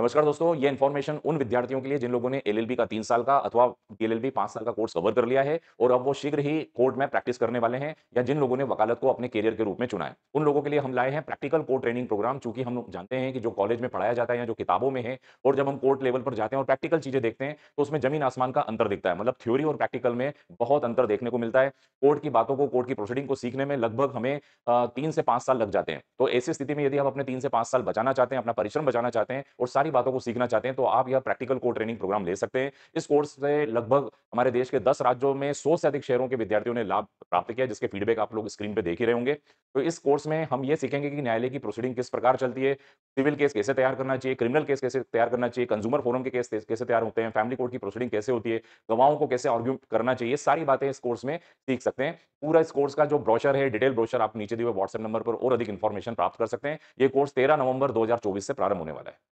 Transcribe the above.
नमस्कार दोस्तों ये इन्फॉर्मेशन उन विद्यार्थियों के लिए जिन लोगों ने एलएलबी का तीन साल का अथवा डीएलएलबी पांच साल का कोर्स कवर कर लिया है और अब वो शीघ्र ही कोर्ट में प्रैक्टिस करने वाले हैं या जिन लोगों ने वकालत को अपने करियर के रूप में चुना है उन लोगों के लिए हम लाए हैं प्रैक्टिकल कोर्ट ट्रेनिंग प्रोग्राम चूंकि हम जानते हैं कि जो कॉलेज में पढ़ाया जाता है या जो किताबों में है और जब हम कोर्ट लेवल पर जाते हैं और प्रैक्टिकल चीजें देखते हैं तो उसमें जमीन आसमान का अंतर दिखता है मतलब थ्योरी और प्रैक्टिकल में बहुत अंतर देखने को मिलता है कोर्ट की बातों को कोर्ट की प्रोसीडिंग को सीखने में लगभग हमें तीन से पांच साल लग जाते हैं तो ऐसी स्थिति में यदि हम अपने तीन से पांच साल बचाना चाहते हैं अपना परिश्रम बचाना चाहते हैं और सारी बातों को सीखना चाहते हैं तो आप यह प्रैक्टिकल कोर ट्रेनिंग प्रोग्राम ले सकते हैं इस कोर्स से लगभग हमारे देश के दस राज्यों में सौ से अधिक शहरों के विद्यार्थियों ने लाभ प्राप्त किया जिसके फीडबैक आप लोग स्क्रीन पर देख ही रहे होंगे तो इस कोर्स में हम ये सीखेंगे कि न्यायालय की प्रोसीडिंग किस प्रकार चलती है सिविल केस कैसे तैयार करना चाहिए क्रिमिनल केस कैसे तैयार करना चाहिए कंज्यूमर फोरम के केस कैसे तैयार होते हैं फैमिली कोर्ट की प्रोसीडिंग कैसे होती है गवाहों को कैसे ऑर्ग्यू करना चाहिए सारी बातें इस कोर्स में सीख सकते हैं पूरा इस कोर्स का जो ब्रोशर है डिटेल ब्रोशर आप नीचे दिए हुए व्हाट्सएप नंबर पर और अधिक इन्फॉर्मेशन प्राप्त कर सकते हैं ये कोर्स तेरह नवंबर 2024 से प्रारंभ होने वाला है